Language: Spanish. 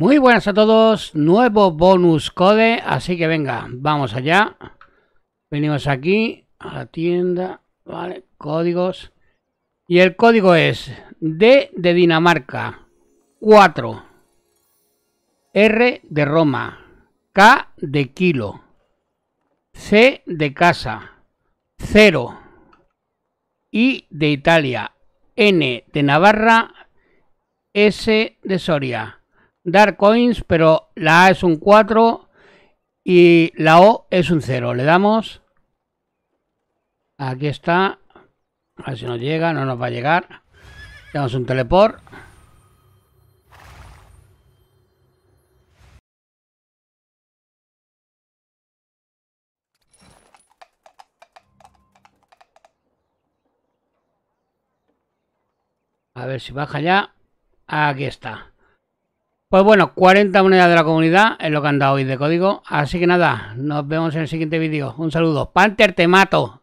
Muy buenas a todos, nuevo bonus code, así que venga, vamos allá. Venimos aquí a la tienda, vale, códigos. Y el código es D de Dinamarca, 4, R de Roma, K de Kilo, C de Casa, 0, I de Italia, N de Navarra, S de Soria. Dar Coins, pero la A es un 4 y la O es un 0. Le damos. Aquí está. A ver si nos llega, no nos va a llegar. damos un teleport. A ver si baja ya. Aquí está. Pues bueno, 40 monedas de la comunidad es lo que han dado hoy de código. Así que nada, nos vemos en el siguiente vídeo. Un saludo. Panther, te mato.